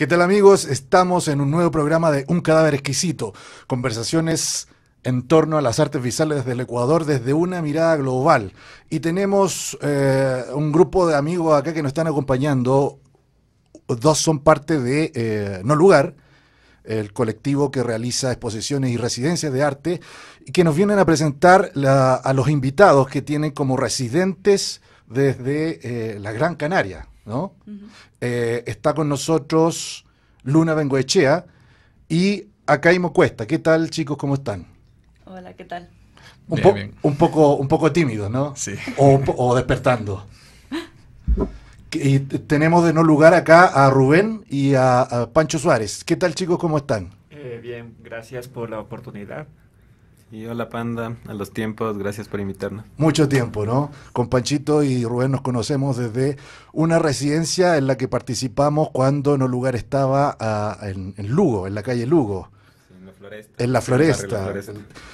¿Qué tal amigos? Estamos en un nuevo programa de Un cadáver exquisito, conversaciones en torno a las artes visuales desde el Ecuador desde una mirada global. Y tenemos eh, un grupo de amigos acá que nos están acompañando. Dos son parte de eh, No Lugar, el colectivo que realiza exposiciones y residencias de arte, y que nos vienen a presentar a los invitados que tienen como residentes desde eh, la Gran Canaria. Eh, está con nosotros Luna Bengoechea y Acaimo Cuesta. ¿Qué tal, chicos? ¿Cómo están? Hola, ¿qué tal? Un, poco un poco tímido, ¿no? Sí. O, despertando. Y tenemos de no lugar acá a Rubén y a, Pancho Suárez. ¿Qué tal, chicos? ¿Cómo están? Eh, bien, gracias por la oportunidad. Y hola Panda, a los tiempos, gracias por invitarnos. Mucho tiempo, ¿no? Con Panchito y Rubén nos conocemos desde una residencia en la que participamos cuando No Lugar estaba ah, en, Lugo, en la calle Lugo. en la floresta. En la floresta.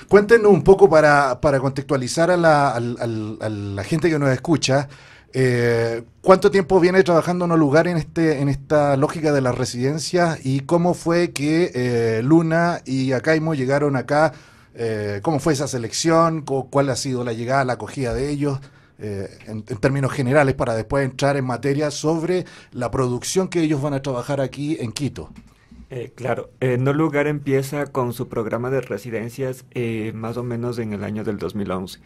Cuéntenos un poco para, contextualizar a la, gente que nos escucha, eh, ¿cuánto tiempo viene trabajando No Lugar en, este, en esta lógica de las residencias y cómo fue que eh, Luna y Acaimo llegaron acá eh, cómo fue esa selección, cuál ha sido la llegada, la acogida de ellos. Eh, en, términos generales, para después entrar en materia sobre la producción que ellos van a trabajar aquí en Quito. Eh, claro, No Lugar empieza con su programa de residencias más o menos en el año del 2011.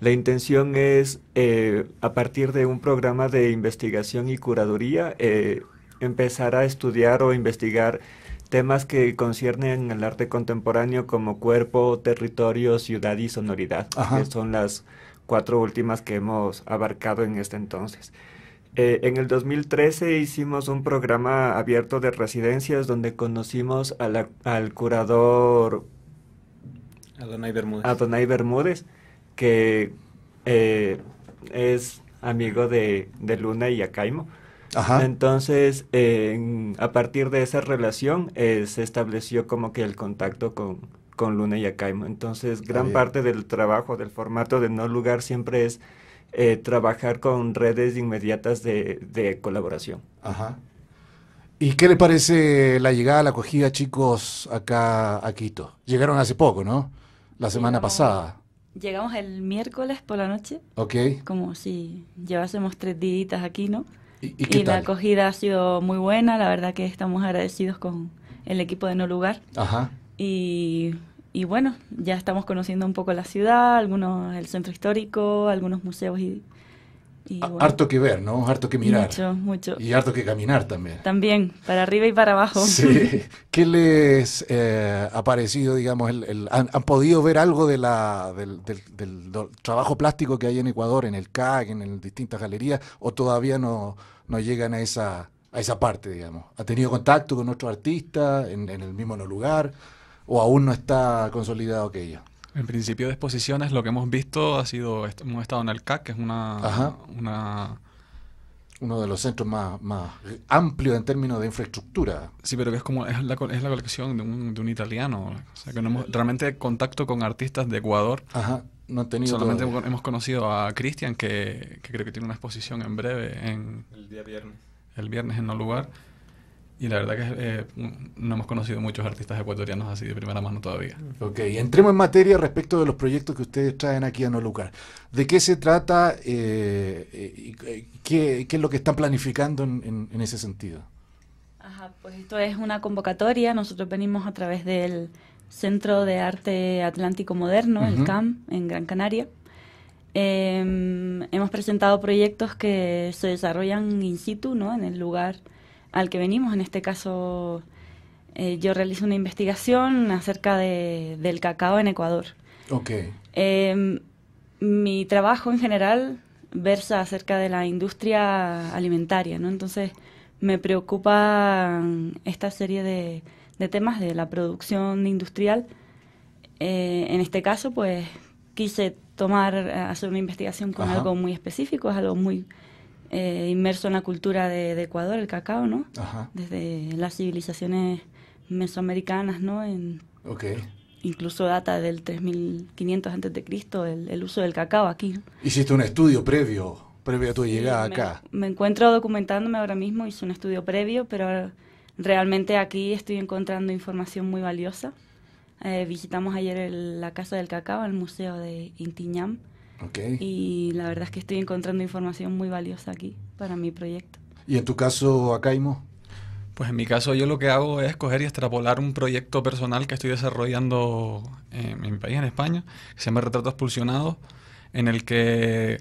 La intención es, a partir de un programa de investigación y curaduría, empezar a estudiar o investigar temas que conciernen al arte contemporáneo como cuerpo, territorio, ciudad y sonoridad, que son las cuatro últimas que hemos abarcado en este entonces. Eh, en el 2013 hicimos un programa abierto de residencias donde conocimos al curador Adonai Bermúdez. Bermúdez, que eh, es amigo de, de Luna y Acaimo. Entonces, a partir de esa relación eh, se estableció como que el contacto con, Luna y Acaimo. Entonces, gran parte del trabajo, del formato de No Lugar siempre es eh, trabajar con redes inmediatas de, de colaboración. Ajá. ¿Y qué le parece la llegada, la acogida, chicos, acá a Quito? Llegaron hace poco, ¿no? La semana pasada. Llegamos el miércoles por la noche. Ok. Como si llevásemos tres días aquí, ¿no? ¿Y, la acogida ha sido muy buena, la verdad que estamos agradecidos con el equipo de No Lugar. Ajá. Y, y bueno, ya estamos conociendo un poco la ciudad, algunos el centro histórico, algunos museos y, harto que ver, ¿no? Harto que mirar. Mucho, Y harto que caminar también. También, para arriba y para abajo. Sí. ¿Qué les eh, ha parecido, digamos, han, podido ver algo de la, del, trabajo plástico que hay en Ecuador, en el CAC, en distintas galerías, o todavía no, no llegan a esa, a esa parte, digamos? ¿Ha tenido contacto con otro artista en, en el mismo lugar, o aún no está consolidado aquello? En principio de exposiciones, lo que hemos visto ha sido, hemos estado en el CAC, que es una, una uno de los centros más, más amplios en términos de infraestructura. Sí, pero que es como es la, es la colección de un, de un italiano. O sea, realmente contacto con artistas de Ecuador. Ajá, no tenido. Solamente hemos conocido a Cristian, que, que, creo que tiene una exposición en breve. En, el día viernes. El viernes en un lugar y la verdad que eh, no hemos conocido muchos artistas ecuatorianos así de primera mano todavía. Mm. Ok, entremos en materia respecto de los proyectos que ustedes traen aquí a No ¿De qué se trata eh, eh, eh qué, es lo que están planificando en, ese sentido? Ajá, pues esto es una convocatoria. Nosotros venimos a través del Centro de Arte Atlántico Moderno, el CAM, en Gran Canaria. Em, hemos presentado proyectos que se desarrollan in situ, ¿no? En el lugar al que venimos. En este caso, eh, yo realizo una investigación acerca de, del cacao en Ecuador. Ok. Em, mi trabajo en general versa acerca de la industria alimentaria, ¿no? Entonces, me preocupa mm, esta serie de, temas de la producción industrial. Eh, en este caso, pues, quise tomar, eh, hacer una investigación con algo muy específico, es algo muy eh, inmerso en la cultura de, Ecuador, el cacao, ¿no? Desde las civilizaciones mesoamericanas, ¿no? En, Incluso data del 3500 antes de Cristo el, uso del cacao aquí. ¿Hiciste un estudio previo, previo a tu llegada acá? Me encuentro documentándome ahora mismo, hice un estudio previo, pero realmente aquí estoy encontrando información muy valiosa. Eh, visitamos ayer la Casa del Cacao, el Museo de Intiñam, y la verdad es que estoy encontrando información muy valiosa aquí para mi proyecto. ¿Y en tu caso, Acaimo? Pues en mi caso yo lo que hago es coger y extrapolar un proyecto personal que estoy desarrollando en mi país, en España, que se llama Retratos Pulsionados, en el que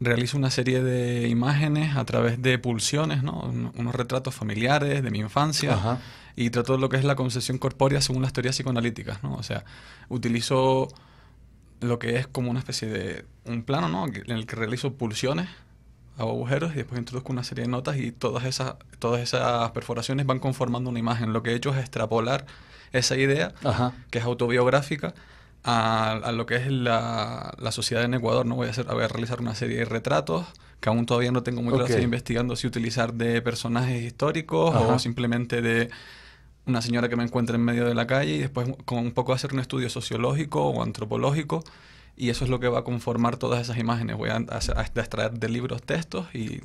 realizo una serie de imágenes a través de pulsiones, unos retratos familiares de mi infancia y trato lo que es la concesión corpórea según las teorías psicoanalíticas. O sea, utilizo lo que es como una especie de un plano, ¿no? En el que realizo pulsiones a agujeros y después introduzco una serie de notas y todas esas, todas esas perforaciones van conformando una imagen. Lo que he hecho es extrapolar esa idea, que es autobiográfica, a, lo que es la, sociedad en Ecuador. ¿no? Voy, a hacer, voy a realizar una serie de retratos que aún todavía no tengo muy claro. investigando si utilizar de personajes históricos o simplemente de una señora que me encuentre en medio de la calle y después con un poco hacer un estudio sociológico o antropológico y eso es lo que va a conformar todas esas imágenes. Voy a, extraer de libros textos y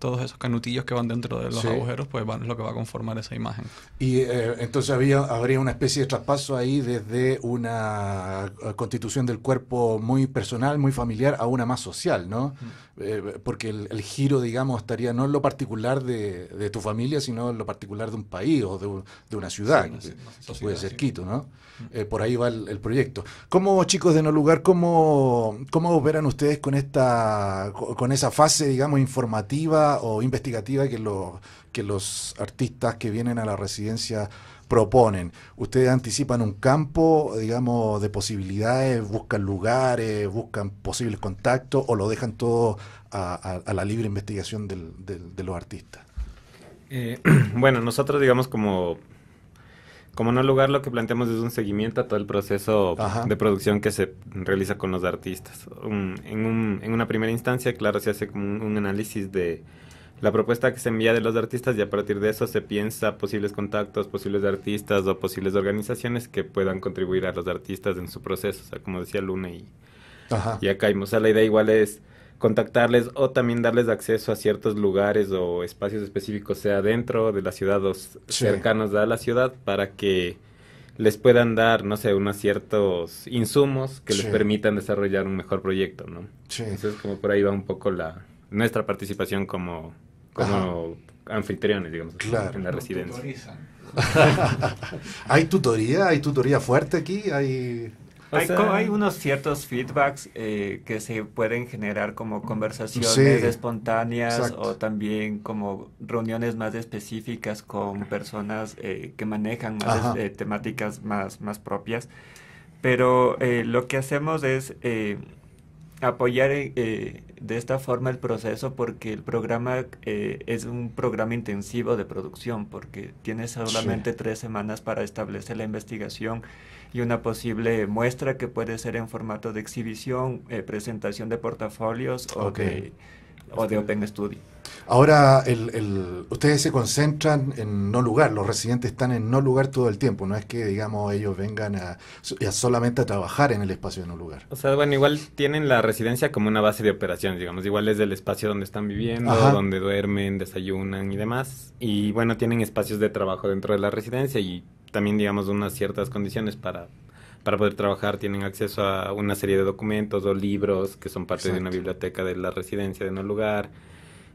todos esos canutillos que van dentro de los agujeros, pues van, es lo que va a conformar esa imagen. Y eh, entonces había, habría una especie de traspaso ahí desde una constitución del cuerpo muy personal, muy familiar, a una más social, ¿no? Mm. Eh, porque el, giro, digamos, estaría no en lo particular de, tu familia, sino en lo particular de un país o de, una ciudad, que, puede ser Quito, ¿no? Mm. Eh, por ahí va el, proyecto. ¿Cómo, chicos de No Lugar, cómo, cómo operan ustedes con, esta, con esa fase, digamos, informativa o investigativa que, los que los artistas que vienen a la residencia proponen. Ustedes anticipan un campo, digamos, de posibilidades, buscan lugares, buscan posibles contactos o lo dejan todo a, la libre investigación de los artistas. Eh, bueno, nosotros digamos como como no lugar lo que planteamos es un seguimiento a todo el proceso de producción que se realiza con los artistas. en, una primera instancia, claro, se hace como un análisis de la propuesta que se envía de los artistas y a partir de eso se piensa posibles contactos, posibles artistas o posibles organizaciones que puedan contribuir a los artistas en su proceso, o sea, como decía Luna y, y acá, o sea, la idea igual es contactarles o también darles acceso a ciertos lugares o espacios específicos, sea dentro de las ciudad o cercanos a la ciudad, para que les puedan dar, no sé, unos ciertos insumos que les permitan desarrollar un mejor proyecto, ¿no? Entonces, como por ahí va un poco la nuestra participación como como anfitriones, digamos, en la residencia. ¿Hay tutoría? ¿Hay tutoría fuerte aquí? ¿Hay.? hay, unos ciertos feedbacks eh, que se pueden generar como conversaciones espontáneas o también como reuniones más específicas con personas eh, que manejan eh, temáticas más, más propias. Pero lo que hacemos es apoyar eh, de esta forma el proceso porque el programa eh, es un programa intensivo de producción porque tienes solamente tres semanas para establecer la investigación y una posible muestra que puede ser en formato de exhibición, eh, presentación de portafolios o de, o de Open Studio. Ahora, el, el, ustedes se concentran en no lugar, los residentes están en no lugar todo el tiempo, no es que, digamos, ellos vengan a, solamente a trabajar en el espacio de no lugar. O sea, bueno, igual tienen la residencia como una base de operaciones, digamos, igual es el espacio donde están viviendo, donde duermen, desayunan y demás, y bueno, tienen espacios de trabajo dentro de la residencia y también, digamos, unas ciertas condiciones para para poder trabajar tienen acceso a una serie de documentos o libros que son parte de una biblioteca de la residencia de no lugar,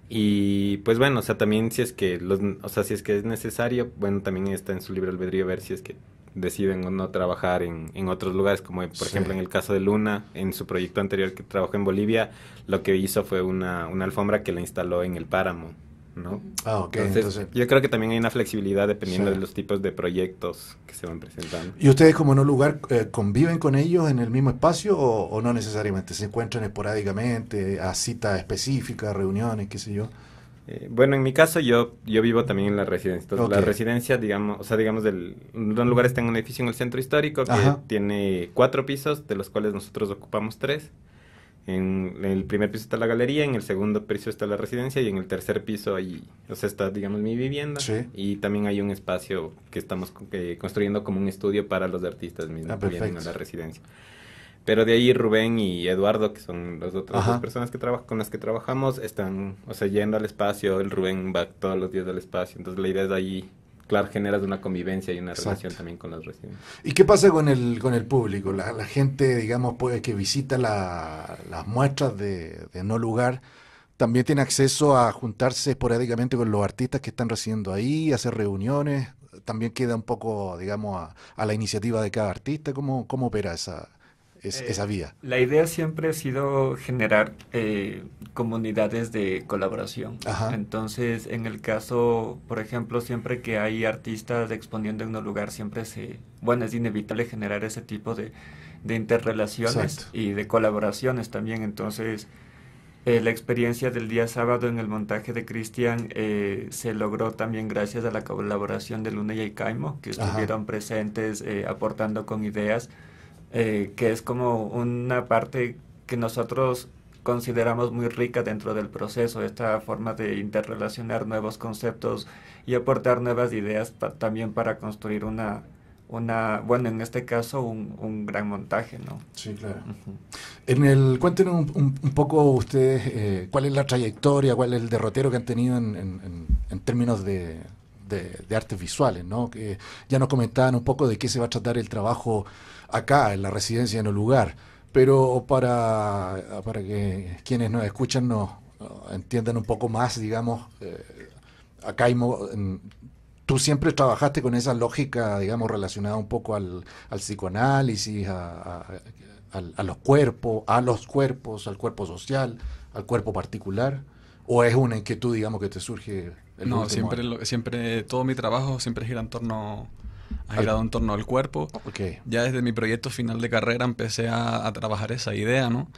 y pues bueno, o sea, también si es que los, o sea, si es que es necesario, bueno, también está en su libre albedrío ver si es que deciden o no trabajar en, otros lugares, como por ejemplo en el caso de Luna, en su proyecto anterior que trabajó en Bolivia, lo que hizo fue una, una alfombra que la instaló en el páramo. Ah, yo creo que también hay una flexibilidad dependiendo de los tipos de proyectos que se van presentando. ¿Y ustedes como en un lugar eh, conviven con ellos en el mismo espacio o, no necesariamente? ¿Se encuentran esporádicamente a cita específica, reuniones, qué sé yo? Eh, bueno, en mi caso yo, yo vivo también en la residencia. Entonces, la residencia, digamos, o sea, digamos, del, un lugar está en un edificio en el centro histórico que tiene cuatro pisos, de los cuales nosotros ocupamos tres. En el primer piso está la galería, en el segundo piso está la residencia y en el tercer piso o sea, está, digamos, mi vivienda. Y también hay un espacio que estamos eh, construyendo como un estudio para los artistas mismos ah, que vienen a la residencia. Pero de ahí Rubén y Eduardo, que son las otras dos personas que trabajan con las que trabajamos, están, o sea, yendo al espacio. El Rubén va todos los días al espacio. Entonces la idea es ahí claro, generas una convivencia y una relación también con los residentes. ¿Y qué pasa con el, con el público? La, gente, digamos, pues, que visita las muestras de, no lugar, también tiene acceso a juntarse esporádicamente con los artistas que están residiendo ahí, hacer reuniones, también queda un poco, digamos, a, a la iniciativa de cada artista. ¿Cómo, cómo opera esa, eh, esa vía? La idea siempre ha sido generar eh, comunidades de colaboración. Entonces, en el caso, por ejemplo, siempre que hay artistas exponiendo en un lugar, siempre se, bueno, es inevitable generar ese tipo de, interrelaciones y de colaboraciones también. Entonces, eh, la experiencia del día sábado en el montaje de Cristian se logró también gracias a la colaboración de Luna y Caimo, que estuvieron presentes aportando con ideas eh, que es como una parte que nosotros consideramos muy rica dentro del proceso, esta forma de interrelacionar nuevos conceptos y aportar nuevas ideas también para construir una, una, bueno, en este caso un, gran montaje, ¿no? Sí, claro. En el, cuéntenos un, poco ustedes eh, cuál es la trayectoria, cuál es el derrotero que han tenido en, en, términos de, de, de, artes visuales, ¿no? Que ya nos comentaban un poco de qué se va a tratar el trabajo acá, en la residencia, en el lugar. Pero para, para que quienes nos escuchan nos entiendan un poco más, digamos, eh, acá hay, tú siempre trabajaste con esa lógica, digamos, relacionada un poco al, psicoanálisis, a, los cuerpos, a los cuerpos, al cuerpo social, al cuerpo particular, o es una inquietud, digamos, que te surge. El no, siempre, siempre todo mi trabajo siempre gira en torno ...ha girado en torno al cuerpo. Ya desde mi proyecto final de carrera empecé a, trabajar esa idea, ¿no?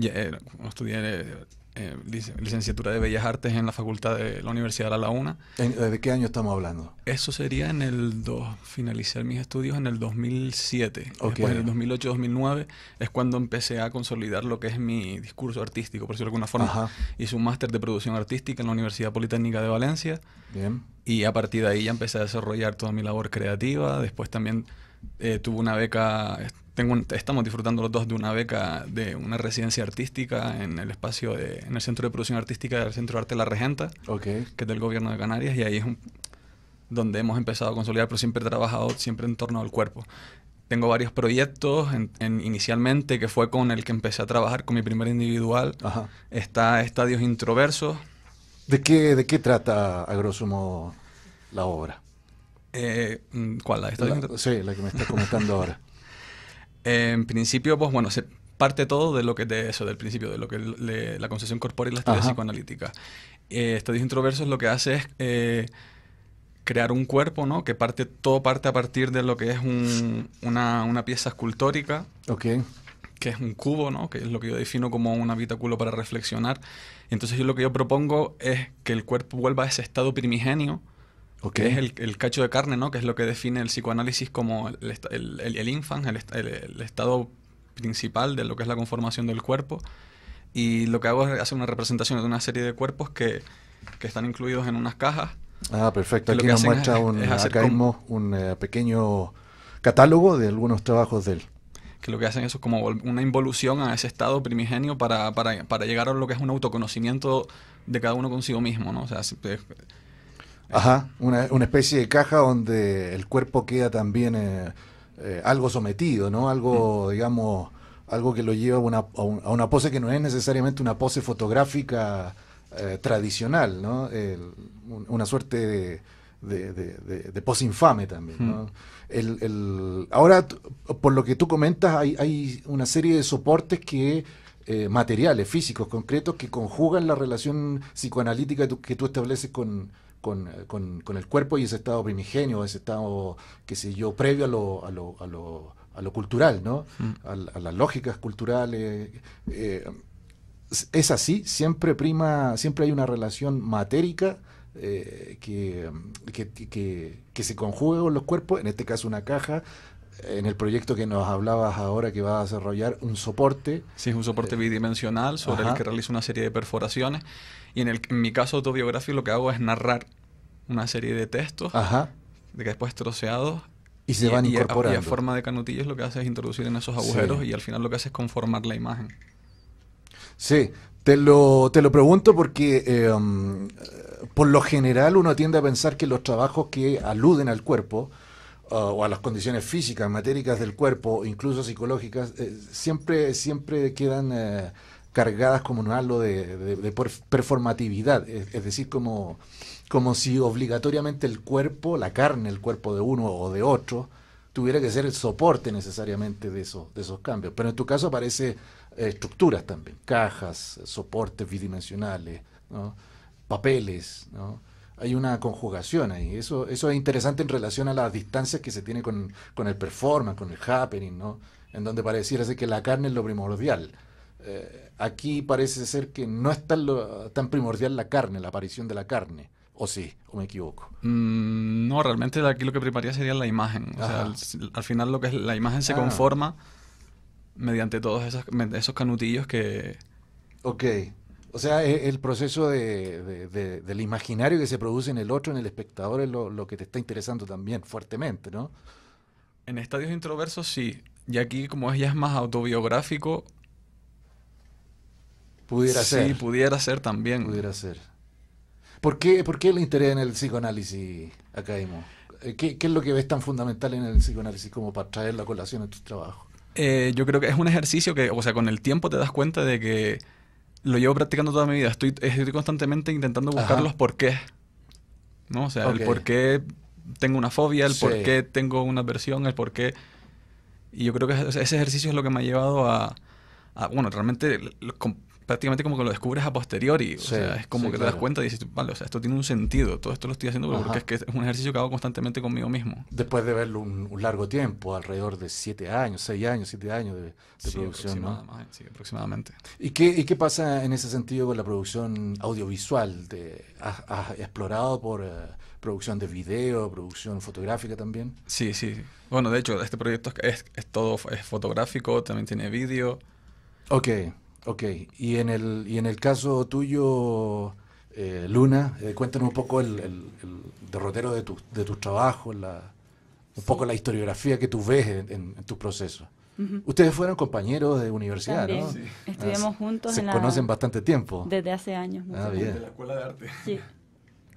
Eh, estudié eh, eh, licenciatura de Bellas Artes en la Facultad de la Universidad de La Laguna. Eh, ¿De qué año estamos hablando? Eso sería en el... Dos, finalicé mis estudios en el 2007. Después, en el 2008-2009 es cuando empecé a consolidar lo que es mi discurso artístico, por decirlo de alguna forma. Y Hice un máster de producción artística en la Universidad Politécnica de Valencia. Bien. Y a partir de ahí ya empecé a desarrollar toda mi labor creativa. Después también eh, tuve una beca estamos disfrutando los dos de una beca de una residencia artística en el espacio en el Centro de Producción Artística del Centro de Arte La Regenta, que es del gobierno de Canarias, y ahí es donde hemos empezado a consolidar, pero siempre he trabajado siempre en torno al cuerpo. Tengo varios proyectos, inicialmente que fue con el que empecé a trabajar con mi primer individual, está Estadios Introversos. ¿De qué, ¿De qué trata, a grosso modo, la obra? Eh, mm, ¿Cuál? ¿La, Sí, la que me está comentando ahora. En principio, pues bueno, se parte todo de lo que de eso, del principio, de lo que la concepción corporal y la estudia psicoanalítica. Eh, estudios introversos lo que hace es eh, crear un cuerpo, ¿no? Que parte, todo parte a partir de lo que es una, pieza escultórica. Que es un cubo, ¿no? Que es lo que yo defino como un habitáculo para reflexionar. Entonces yo lo que yo propongo es que el cuerpo vuelva a ese estado primigenio que es el, el, cacho de carne, ¿no? Que es lo que define el psicoanálisis como el, el, el, el el, estado principal de lo que es la conformación del cuerpo. Y lo que hago es hacer una representación de una serie de cuerpos que, que están incluidos en unas cajas. Ah, perfecto. Aquí nos muestra un, un eh, pequeño catálogo de algunos trabajos de él. Que lo que hacen eso es como una involución a ese estado primigenio para, para, para llegar a lo que es un autoconocimiento de cada uno consigo mismo, ¿no? Pues, Ajá, una, especie de caja donde el cuerpo queda también eh, eh, algo sometido, ¿no? Algo, mm. digamos, algo que lo lleva a, una pose que no es necesariamente una pose fotográfica eh, tradicional, ¿no? una suerte de, pose infame también, mm. ahora, por lo que tú comentas, hay, hay una serie de soportes que... materiales, físicos, concretos, que conjugan la relación psicoanalítica que tú estableces con, eh, con, el cuerpo y ese estado primigenio, ese estado, que sé yo, previo a lo, a lo, a lo, cultural, ¿no? Mm. A, las lógicas culturales. Eh, es así, siempre prima, siempre hay una relación matérica eh, que, que, se conjuga con los cuerpos, en este caso una caja, en el proyecto que nos hablabas ahora que va a desarrollar un soporte. Sí, es un soporte eh, bidimensional sobre el que realizo una serie de perforaciones. Y en, mi caso autobiográfico lo que hago es narrar una serie de textos de que después troceados y se van incorporando. Y a, forma de canutillos lo que hace es introducir en esos agujeros y al final lo que hace es conformar la imagen. Sí, te lo, te lo pregunto porque eh, um, por lo general uno tiende a pensar que los trabajos que aluden al cuerpo eh, o a las condiciones físicas, matéricas del cuerpo, incluso psicológicas, eh, siempre, siempre quedan eh, cargadas como un halo de, de, performatividad, es, decir, como, como si obligatoriamente el cuerpo, la carne, el cuerpo de uno o de otro, tuviera que ser el soporte necesariamente de esos, de esos cambios. Pero en tu caso aparece estructuras también, cajas, soportes bidimensionales, papeles, ¿no? hay una conjugación ahí. Eso, eso es interesante en relación a las distancias que se tiene con, con el performance, con el happening, ¿no? En donde pareciera ser que la carne es lo primordial. Eh, aquí parece ser que no es tan, primordial la carne, la aparición de la carne. ¿O sí? ¿O me equivoco? Mm, no, realmente aquí lo que primaría sería la imagen. O sea, al, final lo que es la imagen se ah. conforma mediante todos esos, esos canutillos que... Ok. O sea, e, el proceso del imaginario que se produce en el otro, en el espectador, es lo, que te está interesando también fuertemente, ¿no? En Estadios Introversos sí, y aquí como es ya es más autobiográfico... Pudiera ser. Sí, pudiera ser también. Pudiera ser. ¿Por qué, por qué el interés en el psicoanálisis, Academo? Eh, ¿Qué, es lo que ves tan fundamental en el psicoanálisis como para traer la colación en tu trabajo? Eh, yo creo que es un ejercicio que, o sea, con el tiempo te das cuenta de que lo llevo practicando toda mi vida. Estoy, constantemente intentando buscar los los porqués. ¿No? O sea, el por qué tengo una fobia, el por qué tengo una aversión, el por qué... Y yo creo que ese ejercicio es lo que me ha llevado a... bueno, realmente prácticamente como que lo descubres a posteriori. O sea, es como que te das cuenta y dices, vale, o sea, esto tiene un sentido, todo esto lo estoy haciendo porque es que es un ejercicio que hago constantemente conmigo mismo. Después de verlo un, largo tiempo, alrededor de siete años, seis años, siete años de, producción. Aproximadamente, ¿no? Sí, aproximadamente. ¿Y qué, ¿Y qué pasa en ese sentido con la producción audiovisual? De, ¿Has, explorado por... Eh, producción de video, producción fotográfica también. Sí, sí. Bueno, de hecho, este proyecto es, es todo es fotográfico, también tiene vídeo. Ok. Ok, y en el, y en el caso tuyo, eh, Luna, eh, cuéntanos un poco el, el, derrotero de, tu, de tus trabajos, un poco la historiografía que tú ves en, en, proceso. Ustedes fueron compañeros de universidad, ¿no? Sí. Ah, Estuvimos juntos. en la, conocen bastante tiempo. Desde hace años. Ah, bien. De la Escuela de Arte. Sí.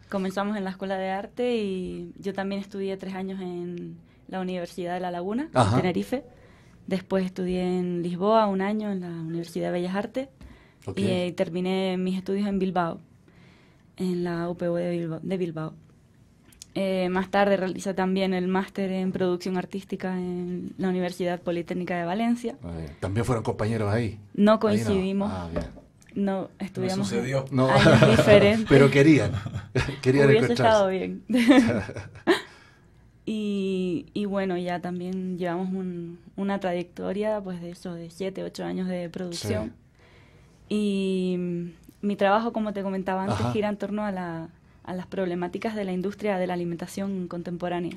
Comenzamos en la Escuela de Arte y yo también estudié tres años en la Universidad de La Laguna, en Tenerife. Después estudié en Lisboa un año en la Universidad de Bellas Artes y eh, terminé mis estudios en Bilbao, en la UPV de Bilbao. Eh, más tarde realicé también el máster en producción artística en la Universidad Politécnica de Valencia. Ah, ¿También fueron compañeros ahí? No coincidimos. Ah, no. estudiamos. No Pero querían. querían Hubiese Y, bueno, ya también llevamos un, una trayectoria pues de eso, de 7, 8 años de producción. Y mm, mi trabajo, como te comentaba antes, gira en torno a, la, las problemáticas de la industria de la alimentación contemporánea.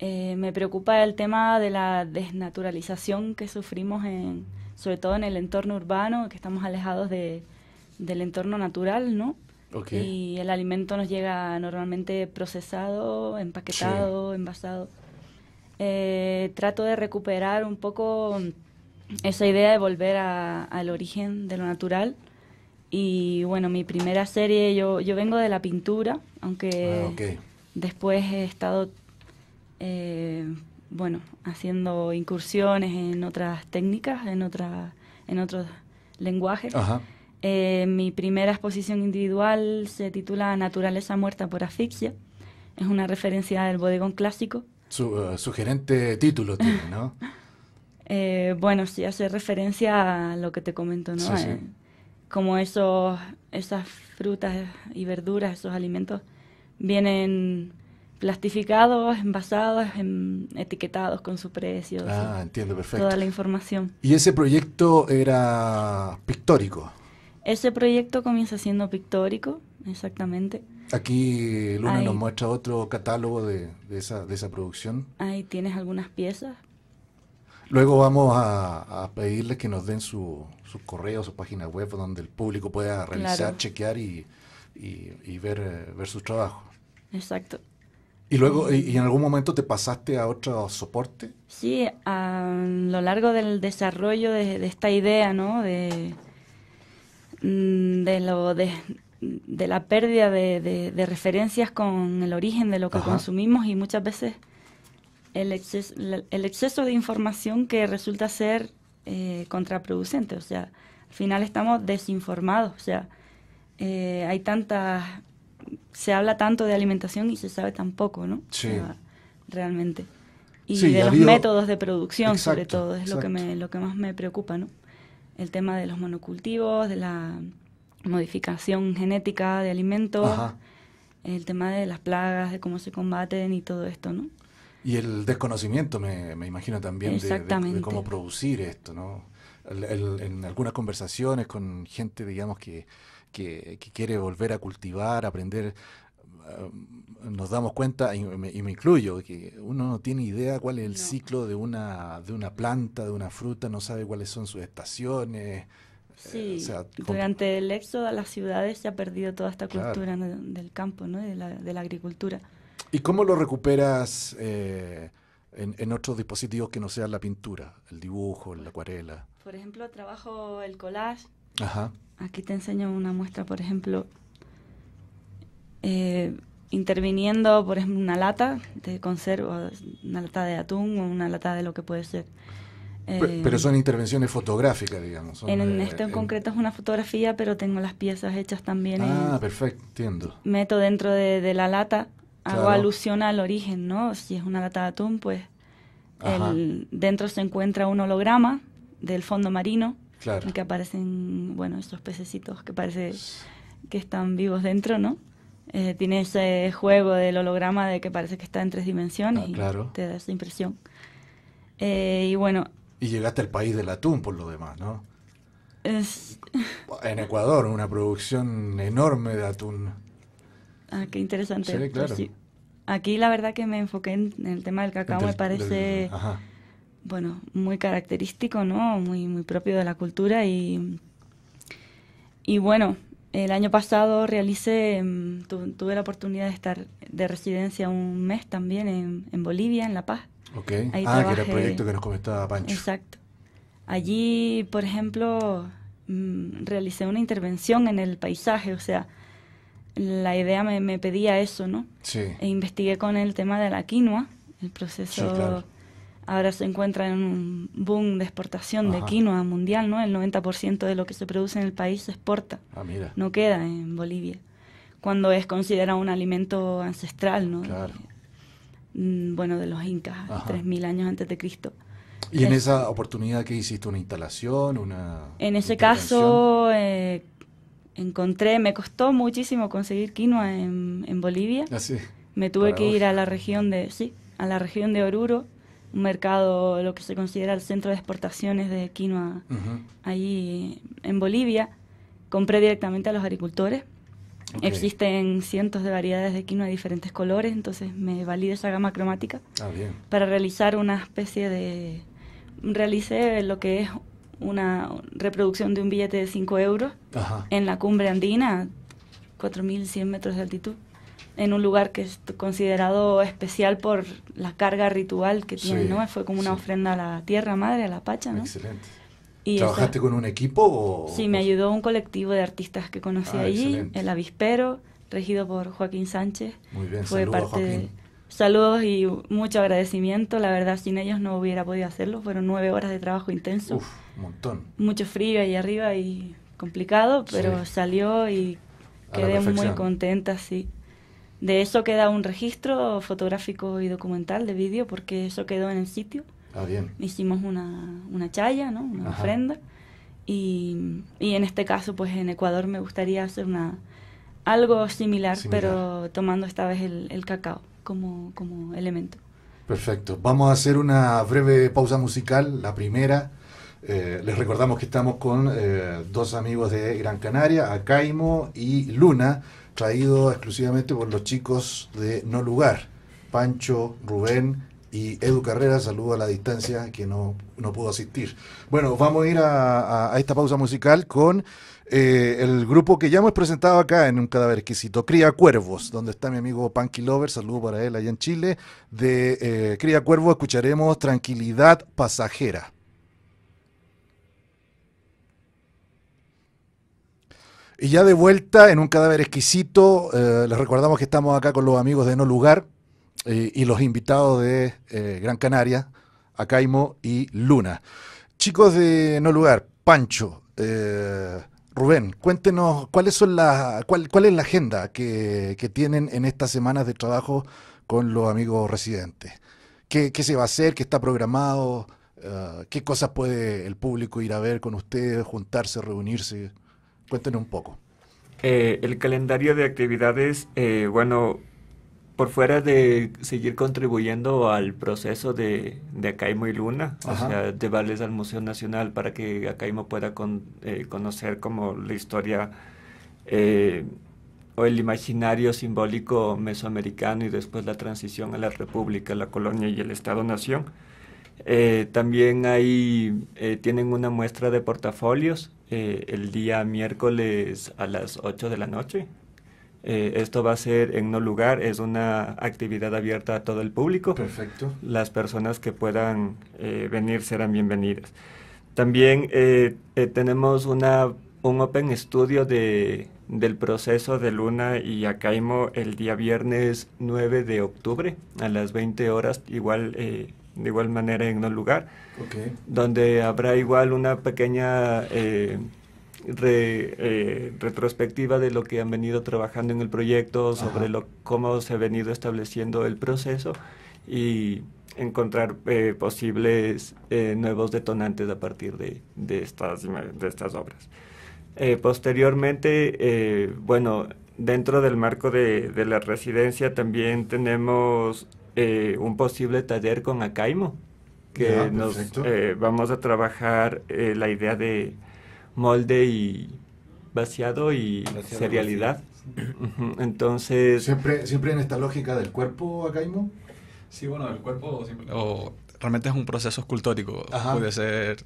Eh, me preocupa el tema de la desnaturalización que sufrimos, en, sobre todo en el entorno urbano, que estamos alejados de, del entorno natural, ¿no? Y el alimento nos llega normalmente procesado, empaquetado, envasado. Eh, trato de recuperar un poco esa idea de volver al origen de lo natural. Y bueno, mi primera serie, yo, yo vengo de la pintura, aunque ah, después he estado, eh, bueno, haciendo incursiones en otras técnicas, en, otra en otros lenguajes. Ajá. Eh, mi primera exposición individual se titula Naturaleza muerta por asfixia. Es una referencia al bodegón clásico. Su, eh, sugerente título tiene, ¿no? Eh, bueno, sí hace referencia a lo que te comento, ¿no? como esos, esas frutas y verduras, esos alimentos, vienen plastificados, envasados, em, etiquetados con su precio. Ah, entiendo, perfecto. Toda la información. Y ese proyecto era pictórico. Ese proyecto comienza siendo pictórico, exactamente. Aquí Luna nos muestra otro catálogo de, esa, producción. Ahí tienes algunas piezas. Luego vamos a, pedirles que nos den sus su correos, su página web, donde el público pueda revisar, chequear y, y, ver, eh, ver sus trabajos. Exacto. ¿Y luego, y, en algún momento te pasaste a otro soporte? Sí, a lo largo del desarrollo de, de esta idea, ¿no? De, Mm, de lo de, la pérdida de, referencias con el origen de lo que consumimos y muchas veces el exceso, de información que resulta ser eh, contraproducente. O sea, al final estamos desinformados. O sea, eh, hay tantas. Se habla tanto de alimentación y se sabe tan poco, ¿no? Sí. realmente. Y de los métodos de producción, sobre todo, es lo que, me, lo que más me preocupa, ¿no? el tema de los monocultivos, de la modificación genética de alimentos, el tema de las plagas, de cómo se combaten y todo esto, ¿no? Y el desconocimiento, me, imagino también, de, cómo producir esto, ¿no? en algunas conversaciones con gente, digamos, que, que, quiere volver a cultivar, aprender Em, nos damos cuenta, y me, incluyo, que uno no tiene idea cuál es el ciclo de una, de una planta, de una fruta, no sabe cuáles son sus estaciones. Eh, sí, durante el éxodo a las ciudades se ha perdido toda esta cultura del campo, ¿no? de, la, agricultura. ¿Y cómo lo recuperas eh, en, otros dispositivos que no sean la pintura, el dibujo, la acuarela? Por ejemplo, trabajo el collage. Aquí te enseño una muestra, por ejemplo, eh, interviniendo, por ejemplo, una lata de conserva, una lata de atún o una lata de lo que puede ser. Eh, pero son intervenciones fotográficas, digamos. en eh, este en eh, concreto es una fotografía, pero tengo las piezas hechas también. Ah, perfecto, entiendo. Meto dentro de, la lata, hago alusión al origen, ¿no? Si es una lata de atún, pues dentro se encuentra un holograma del fondo marino, claro. en que aparecen, bueno, estos pececitos que parece que están vivos dentro, ¿no? Eh, tiene ese juego del holograma de que parece que está en tres dimensiones ah, y te da esa impresión. Eh, y bueno. Y llegaste al país del atún por lo demás, ¿no? Es... En Ecuador, una producción enorme de atún. Ah, qué interesante. Sí, claro. Aquí la verdad que me enfoqué en, el tema del cacao, me parece, bueno, muy característico, ¿no? Muy, muy propio de la cultura y, y bueno, el año pasado realicé, em, tuve la oportunidad de estar de residencia un mes también en, Bolivia, en La Paz. Ok. ah, que era el proyecto que nos comentaba Pancho. Exacto. Allí, por ejemplo, mm, realicé una intervención en el paisaje, o sea, la idea me, pedía eso, ¿no? Sí. E investigué con el tema de la quinoa, el proceso Ahora se encuentra en un boom de exportación de quinoa mundial, ¿no? El 90% de lo que se produce en el país se exporta. Ah, no queda en Bolivia. Cuando es considerado un alimento ancestral, ¿no? Mm, bueno, de los incas, 3.000 años antes de Cristo. ¿Y en esa oportunidad que hiciste una instalación, una... En ese caso eh, encontré, me costó muchísimo conseguir quinoa en, Bolivia. Ah, me tuve que ir a la región de, sí, a la región de Oruro, un mercado, lo que se considera el centro de exportaciones de quinoa allí ahí en Bolivia. Compré directamente a los agricultores. Existen cientos de variedades de quinoa de diferentes colores, entonces me valido esa gama cromática ah, para realizar una especie de... Realicé lo que es una reproducción de un billete de 5 euros en la cumbre andina, 4.100 metros de altitud en un lugar que es considerado especial por la carga ritual que tiene, ¿no? Fue como una ofrenda a la tierra madre, a la Pacha, ¿no? Excelente. ¿Trabajaste con un equipo? O, sí, me ayudó un colectivo de artistas que conocí allí, ah, El Avispero, regido por Joaquín Sánchez. Muy bien, fue parte De, Saludos y mucho agradecimiento. La verdad, sin ellos no hubiera podido hacerlo. Fueron nueve horas de trabajo intenso. Uf, un montón. Mucho frío ahí arriba y complicado, pero salió y quedé muy contenta, sí. De eso queda un registro fotográfico y documental de vídeo, porque eso quedó en el sitio. Ah, bien. Hicimos una, una chaya, ¿no? Una ofrenda. Y, en este caso, pues en Ecuador me gustaría hacer una algo similar, pero tomando esta vez el, cacao como, como elemento. Perfecto. Vamos a hacer una breve pausa musical, la primera. Eh, les recordamos que estamos con eh, dos amigos de Gran Canaria, Acaimo y Luna traído exclusivamente por los chicos de No Lugar, Pancho, Rubén y Edu Carrera, saludo a la distancia que no, no pudo asistir. Bueno, vamos a ir a, esta pausa musical con eh, el grupo que ya hemos presentado acá en Un Cadáver Exquisito, Cría Cuervos, donde está mi amigo Panky Lover, saludo para él allá en Chile. De eh, Cría Cuervos escucharemos Tranquilidad Pasajera. Y ya de vuelta en un cadáver exquisito, eh, les recordamos que estamos acá con los amigos de No Lugar eh, y los invitados de eh, Gran Canaria, Acaimo y Luna. Chicos de No Lugar, Pancho, Rubén, cuéntenos cuáles son la, cuál, es la agenda que, que tienen en estas semanas de trabajo con los amigos residentes. ¿Qué, qué se va a hacer? ¿Qué está programado? ¿Qué cosas puede el público ir a ver con ustedes, juntarse, reunirse? Cuéntenos un poco. Eh, el calendario de actividades, eh, bueno, por fuera de seguir contribuyendo al proceso de, Acaimo y Luna, o sea, llevarles al Museo Nacional para que Acaimo pueda eh, conocer como la historia o el imaginario simbólico mesoamericano y después la transición a la República, la colonia y el Estado-Nación eh, también ahí eh, tienen una muestra de portafolios eh, el día miércoles a las 8 de la noche. esto va a ser en no lugar, es una actividad abierta a todo el público. Perfecto. Las personas que puedan venir serán bienvenidas. También tenemos una, un Open Studio de, del proceso de Luna y Acaimo el día viernes 9 de octubre a las 20 horas, igual de igual manera en un lugar, donde habrá igual una pequeña eh, eh, retrospectiva de lo que han venido trabajando en el proyecto, sobre lo, cómo se ha venido estableciendo el proceso y encontrar eh, posibles nuevos detonantes a partir de, estas, de estas obras. posteriormente, bueno, dentro del marco de, de la residencia también tenemos eh, un posible taller con Acaimo, que nos eh, vamos a trabajar eh, la idea de molde y vaciado y serialidad. Entonces... ¿Siempre, ¿Siempre en esta lógica del cuerpo, Acaimo? Sí, bueno, el cuerpo... realmente es un proceso escultórico, puede ser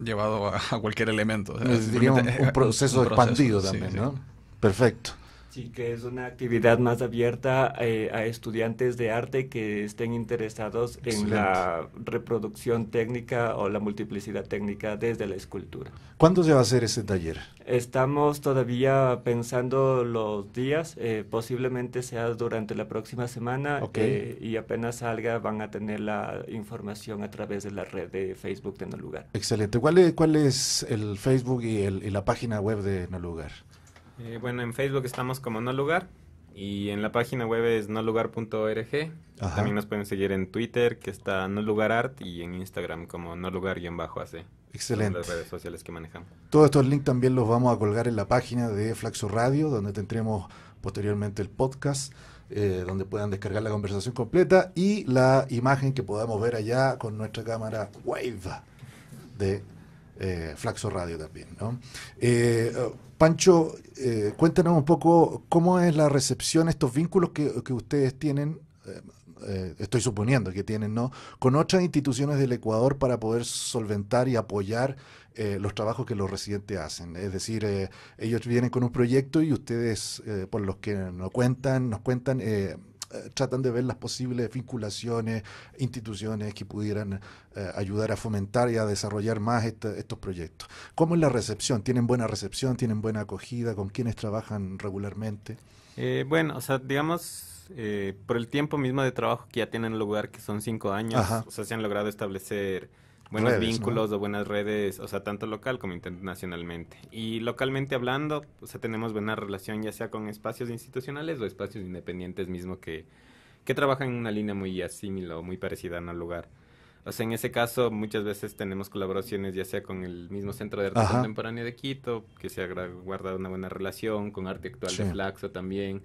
llevado a, cualquier elemento. un, proceso expandido también, ¿no? Perfecto. Sí, que es una actividad más abierta eh, a estudiantes de arte que estén interesados en la reproducción técnica o la multiplicidad técnica desde la escultura. ¿Cuándo se va a hacer ese taller? Estamos todavía pensando los días, eh, posiblemente sea durante la próxima semana eh, y apenas salga van a tener la información a través de la red de Facebook de No Lugar. Excelente. ¿Cuál es, el Facebook y, y la página web de No Lugar? Eh, bueno, en Facebook estamos como No Lugar y en la página web es nolugar.org. También nos pueden seguir en Twitter, que está No Lugar Art, y en Instagram como No Lugar y en bajo hace. Excelente. Las redes sociales que manejamos. Todos estos links también los vamos a colgar en la página de Flaxo Radio, donde tendremos posteriormente el podcast. Eh, donde puedan descargar la conversación completa y la imagen que podamos ver allá con nuestra cámara Wave de eh, Flaxo Radio también. ¿no? Pancho, eh, cuéntanos un poco cómo es la recepción, estos vínculos que, ustedes tienen, eh, eh, estoy suponiendo que tienen, ¿no? Con otras instituciones del Ecuador para poder solventar y apoyar eh, los trabajos que los residentes hacen. Es decir, ellos vienen con un proyecto y ustedes, por los que nos cuentan, nos cuentan, eh, tratan de ver las posibles vinculaciones, instituciones que pudieran eh, ayudar a fomentar y a desarrollar más este, estos proyectos. ¿Cómo es la recepción? ¿Tienen buena recepción? ¿Tienen buena acogida? ¿Con quiénes trabajan regularmente? Eh, bueno, o sea, digamos, por el tiempo mismo de trabajo que ya tienen lugar, que son cinco años, o sea, se han logrado establecer buenos vínculos o buenas redes, o sea, tanto local como internacionalmente. Y localmente hablando, o sea, tenemos buena relación ya sea con espacios institucionales o espacios independientes mismo que, que trabajan en una línea muy asímil o muy parecida en un lugar. O sea, en ese caso muchas veces tenemos colaboraciones ya sea con el mismo Centro de Arte Contemporáneo de Quito, que se ha guardado una buena relación, con Arte Actual de Flaxo también.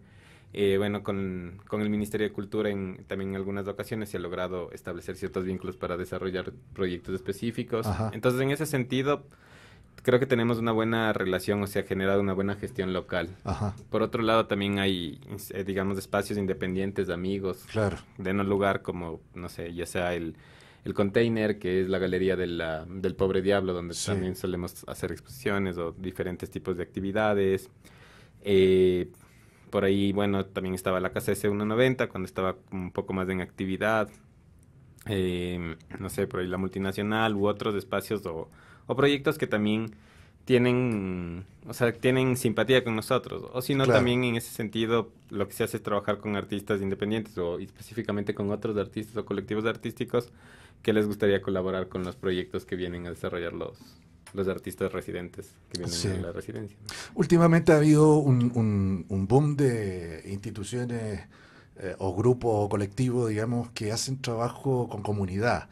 Eh, bueno, con, con, el Ministerio de Cultura en, también en algunas ocasiones se ha logrado establecer ciertos vínculos para desarrollar proyectos específicos. Entonces, en ese sentido, creo que tenemos una buena relación, o sea, generado una buena gestión local. Por otro lado, también hay, eh, digamos, espacios independientes de amigos. Claro. De un lugar como, no sé, ya sea el, el container, que es la galería de del pobre diablo, donde también solemos hacer exposiciones o diferentes tipos de actividades. Eh, por ahí, bueno, también estaba la casa S190 cuando estaba un poco más en actividad. Em, no sé, por ahí la multinacional u otros espacios o, proyectos que también tienen, o sea, tienen simpatía con nosotros. O si no, también en ese sentido, lo que se hace es trabajar con artistas independientes o específicamente con otros artistas o colectivos artísticos que les gustaría colaborar con los proyectos que vienen a desarrollar los, los artistas residentes que vienen a la residencia. Últimamente ha habido un, boom de instituciones eh, o grupos o colectivos, digamos, que hacen trabajo con comunidad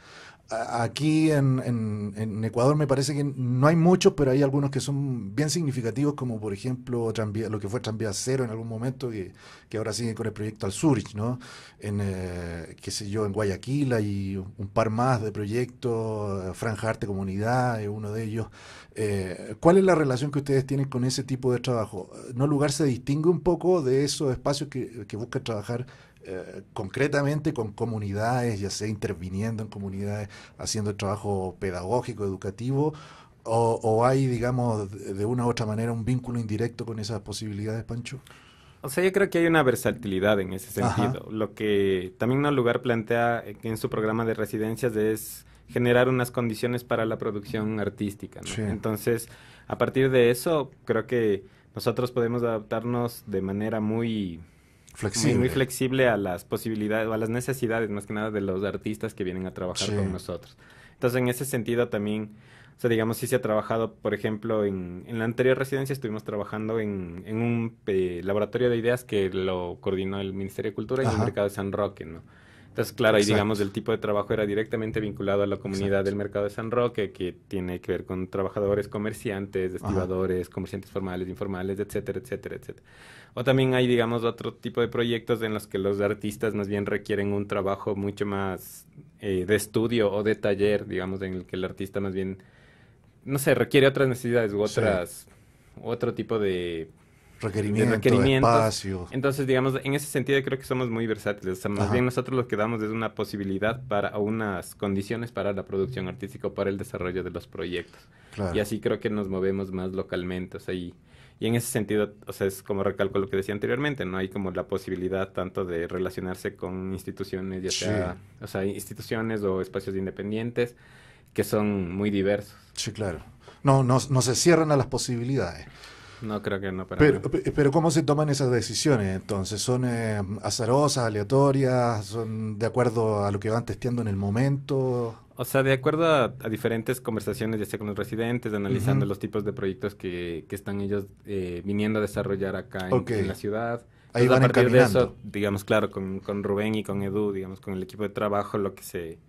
aquí en, Ecuador me parece que no hay muchos, pero hay algunos que son bien significativos, como por ejemplo lo que fue Tranvía Cero en algún momento, que, que ahora sigue con el proyecto al Zurich, ¿no? En, eh, qué sé yo, en Guayaquil hay un par más de proyectos, Franja Arte Comunidad es uno de ellos. Eh, ¿Cuál es la relación que ustedes tienen con ese tipo de trabajo? ¿No lugar se distingue un poco de esos espacios que, que busca trabajar eh, concretamente con comunidades, ya sea interviniendo en comunidades, haciendo trabajo pedagógico, educativo, o, hay, digamos, de una u otra manera un vínculo indirecto con esas posibilidades, Pancho? O sea, yo creo que hay una versatilidad en ese sentido. Lo que también No Lugar plantea en su programa de residencias es generar unas condiciones para la producción artística. Entonces, a partir de eso, creo que nosotros podemos adaptarnos de manera muy flexible. Muy, flexible a las posibilidades, a las necesidades más que nada de los artistas que vienen a trabajar con nosotros. Entonces, en ese sentido también, o sea, digamos, sí se ha trabajado, por ejemplo, en, en la anterior residencia estuvimos trabajando en, en un eh, laboratorio de ideas que lo coordinó el Ministerio de Cultura y el mercado de San Roque, ¿no? Entonces, claro, ahí digamos el tipo de trabajo era directamente vinculado a la comunidad del mercado de San Roque, que tiene que ver con trabajadores, comerciantes, estibadores, comerciantes formales, informales, etcétera, etcétera, etcétera. O también hay, digamos, otro tipo de proyectos en los que los artistas más bien requieren un trabajo mucho más eh, de estudio o de taller, digamos, en el que el artista más bien, no sé, requiere otras necesidades u otras, otro tipo de requerimientos, Entonces, digamos, en ese sentido creo que somos muy versátiles. más bien nosotros lo que damos es una posibilidad para unas condiciones para la producción artística, para el desarrollo de los proyectos. Y así creo que nos movemos más localmente, o sea, y, en ese sentido, o sea, es como recalco lo que decía anteriormente, ¿no? Hay como la posibilidad tanto de relacionarse con instituciones, ya sea, o sea, instituciones o espacios independientes que son muy diversos. Sí, claro. No, no, no se cierran a las posibilidades. No creo que no, pero, pero, ¿cómo se toman esas decisiones entonces? ¿Son eh, azarosas, aleatorias? ¿Son de acuerdo a lo que van testeando en el momento? O sea, de acuerdo a, diferentes conversaciones, ya sea con los residentes, analizando los tipos de proyectos que, están ellos eh, viniendo a desarrollar acá en, la ciudad. Ahí a partir de eso, digamos, claro, con, Rubén y con Edu, digamos, con el equipo de trabajo, lo que se,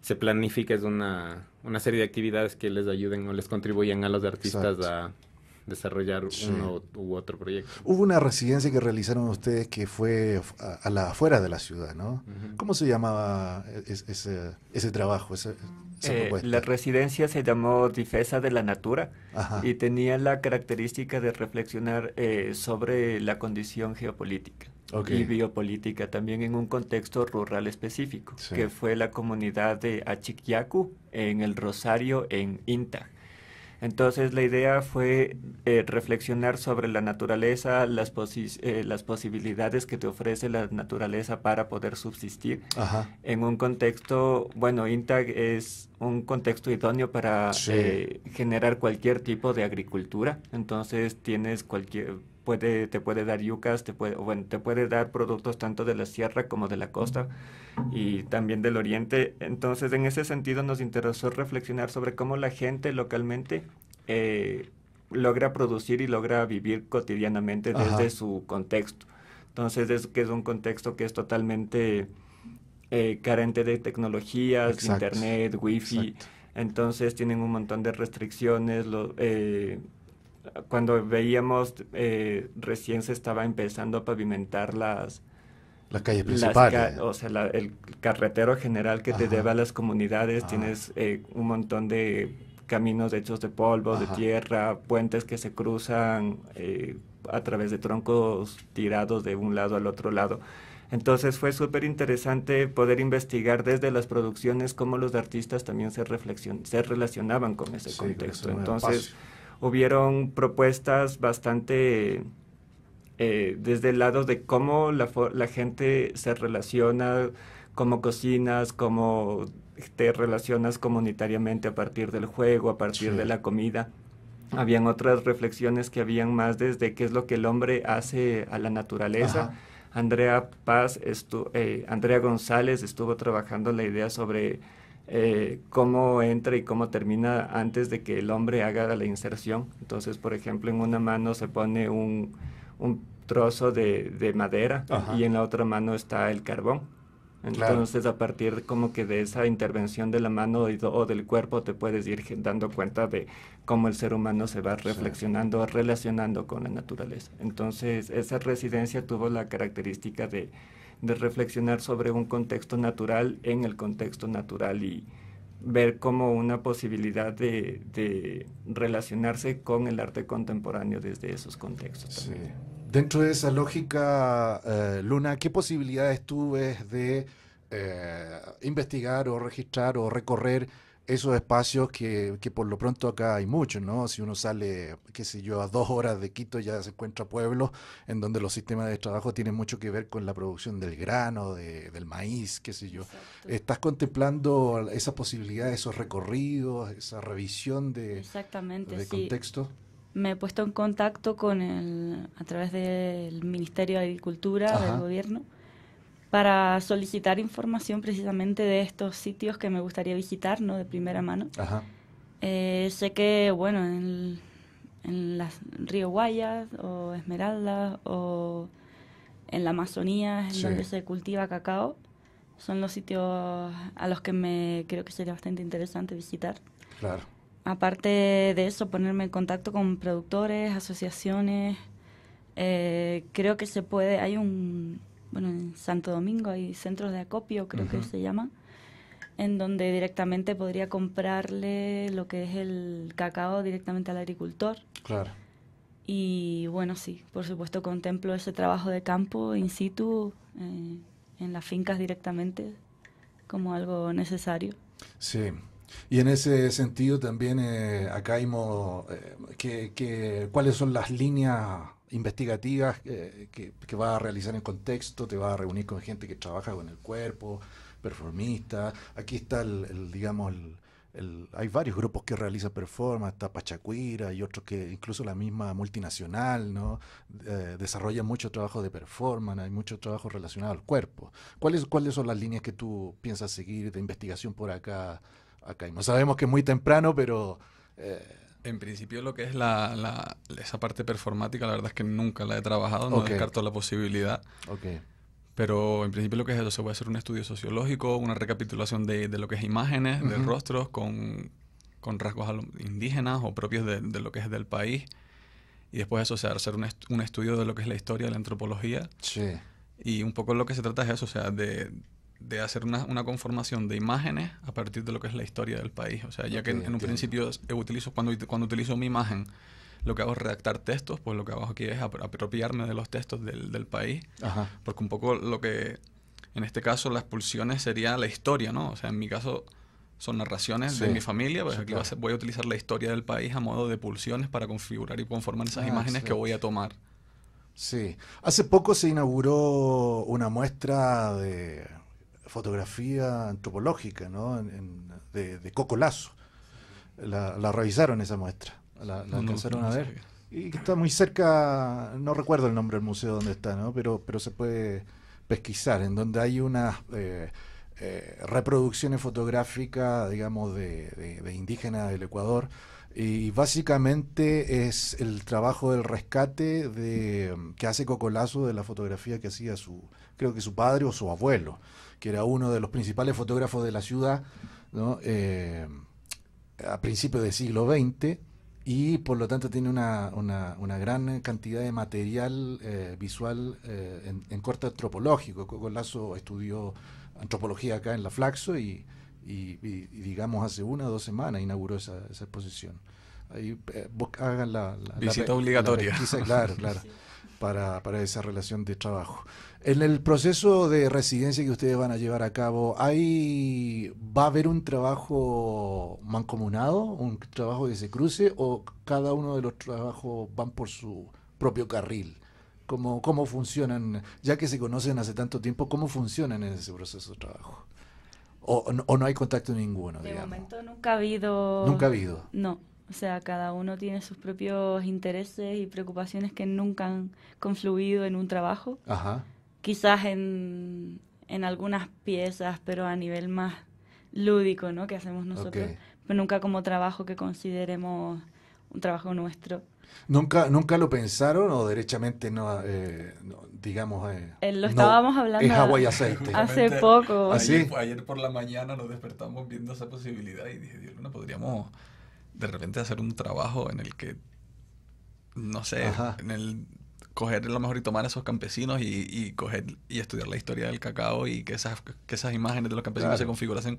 se planifica es una, serie de actividades que les ayuden o les contribuyan a los artistas a desarrollar uno u otro proyecto. Hubo una residencia que realizaron ustedes que fue a, la afuera de la ciudad, ¿no? ¿Cómo se llamaba e, ese, trabajo, eh, La residencia se llamó Difesa de la Natura y tenía la característica de reflexionar eh, sobre la condición geopolítica. y biopolítica también en un contexto rural específico, que fue la comunidad de Achiquiacu en el Rosario, en Inta. Entonces la idea fue eh, reflexionar sobre la naturaleza, las, eh, las posibilidades que te ofrece la naturaleza para poder subsistir en un contexto, bueno, INTAG es un contexto idóneo para eh, generar cualquier tipo de agricultura, entonces tienes cualquier puede, te puede dar yucas, te puede, bueno, te puede dar productos tanto de la sierra como de la costa y también del oriente. Entonces, en ese sentido nos interesó reflexionar sobre cómo la gente localmente eh, logra producir y logra vivir cotidianamente desde su contexto. Entonces, es que es un contexto que es totalmente eh, carente de tecnologías, internet, wifi. Entonces, tienen un montón de restricciones. Eh, cuando veíamos eh, recién se estaba empezando a pavimentar las... La calle principal. Eh. o sea, el carretero general que te lleva a las comunidades, ah. tienes eh, un montón de caminos hechos de polvo, de tierra, puentes que se cruzan a través de troncos tirados de un lado al otro lado. Entonces fue súper interesante poder investigar desde las producciones cómo los artistas también se, se relacionaban con ese contexto. Entonces hubieron propuestas bastante eh, desde el lado de cómo la, gente se relaciona, cómo cocinas, cómo te relacionas comunitariamente a partir del juego, a partir de la comida. Habían otras reflexiones que habían más desde qué es lo que el hombre hace a la naturaleza. Andrea Paz, eh, Andrea González estuvo trabajando la idea sobre eh, cómo entra y cómo termina antes de que el hombre haga la inserción. Entonces, por ejemplo, en una mano se pone un, un trozo de, de madera y en la otra mano está el carbón. Entonces, a partir de, como que de esa intervención de la mano o del cuerpo, te puedes ir dando cuenta de cómo el ser humano se va reflexionando, relacionando con la naturaleza. Entonces, esa residencia tuvo la característica de, de reflexionar sobre un contexto natural en el contexto natural y ver como una posibilidad de, relacionarse con el arte contemporáneo desde esos contextos. Dentro de esa lógica, eh, Luna, ¿qué posibilidades tú ves de eh, investigar o registrar o recorrer esos espacios que, que, por lo pronto acá hay muchos, ¿no? Si uno sale, qué sé yo, a dos horas de Quito ya se encuentra Pueblo, en donde los sistemas de trabajo tienen mucho que ver con la producción del grano, del maíz, qué sé yo. ¿Estás contemplando esa posibilidad, esos recorridos, esa revisión de, Exactamente, sí. contexto? Me he puesto en contacto con el, a través del Ministerio de Agricultura del Gobierno para solicitar información precisamente de estos sitios que me gustaría visitar, ¿no? De primera mano. Ajá. Eh, sé que, bueno, en, en las Río Guayas o Esmeraldas o en la Amazonía, en donde se cultiva cacao, son los sitios a los que me creo que sería bastante interesante visitar. Claro. Aparte de eso, ponerme en contacto con productores, asociaciones. Eh, creo que se puede, hay un, bueno, en Santo Domingo hay centros de acopio, creo que se llama, en donde directamente podría comprarle lo que es el cacao directamente al agricultor. Claro. Y bueno, sí, por supuesto contemplo ese trabajo de campo in situ, eh, en las fincas directamente, como algo necesario. Sí. Y en ese sentido también eh, eh cuáles son las líneas investigativas eh, que, va vas a realizar en contexto, te vas a reunir con gente que trabaja con el cuerpo, performista. Aquí está el, digamos, el, hay varios grupos que realizan performance, está Pachacuira y otros que incluso la misma multinacional, ¿no? Eh, desarrolla mucho trabajo de performance, hay mucho trabajo relacionado al cuerpo. ¿Cuáles, ¿Cuáles son las líneas que tú piensas seguir de investigación por acá? acá? No sabemos que es muy temprano, pero... Eh, en principio lo que es la, la, esa parte performática, la verdad es que nunca la he trabajado, no descarto la posibilidad. Pero en principio lo que es eso, se puede hacer un estudio sociológico, una recapitulación de, de lo que es imágenes, de rostros con, rasgos indígenas o propios de, lo que es del país. Y después eso, o sea, hacer un, un estudio de lo que es la historia, la antropología. Sí. Y un poco lo que se trata es eso, o sea, de, de hacer una, conformación de imágenes a partir de lo que es la historia del país. O sea, ya que en, un principio utilizo, cuando, cuando utilizo mi imagen, lo que hago es redactar textos, pues lo que hago aquí es apropiarme de los textos del, país, porque un poco lo que, en este caso, las pulsiones sería la historia, ¿no? O sea, en mi caso son narraciones de mi familia, pues voy a utilizar la historia del país a modo de pulsiones para configurar y conformar esas ah, imágenes que voy a tomar. Sí, hace poco se inauguró una muestra de fotografía antropológica ¿no? de, Cocolazo La, la, revisaron esa muestra, la, alcanzaron a ver. Y está muy cerca, no recuerdo el nombre del museo donde está, ¿no? pero, pero se puede pesquisar, en donde hay unas eh, eh, reproducciones fotográficas, digamos, de, de indígenas del Ecuador. Y básicamente es el trabajo del rescate de, que hace Cocolazo de la fotografía que hacía su, creo que su padre o su abuelo que era uno de los principales fotógrafos de la ciudad ¿no? eh, a principios del siglo XX y por lo tanto tiene una, una, gran cantidad de material eh, visual eh, en, corte antropológico. Coco estudió antropología acá en la Flaxo y, digamos hace una o dos semanas inauguró esa, esa exposición. Ahí, eh, hagan la, visita obligatoria. claro, claro para, esa relación de trabajo. En el proceso de residencia que ustedes van a llevar a cabo, ¿hay, ¿va a haber un trabajo mancomunado, un trabajo que se cruce o cada uno de los trabajos van por su propio carril? ¿Cómo, cómo funcionan, ya que se conocen hace tanto tiempo, cómo funcionan en ese proceso de trabajo? ¿O, no hay contacto ninguno? De momento nunca ha habido... Nunca ha habido. No. O sea, cada uno tiene sus propios intereses y preocupaciones que nunca han confluido en un trabajo. Ajá. Quizás en, en algunas piezas, pero a nivel más lúdico, ¿no? Que hacemos nosotros. Pero nunca como trabajo que consideremos un trabajo nuestro. ¿Nunca, nunca lo pensaron o derechamente no, eh, digamos... Eh, eh lo estábamos hablando agua hace poco. ¿Ah, ayer por la mañana nos despertamos viendo esa posibilidad y dije, Dios, no podríamos de repente hacer un trabajo en el que, no sé, en el coger lo mejor y tomar a esos campesinos y, y, coger y estudiar la historia del cacao y que esas, que esas imágenes de los campesinos se configurasen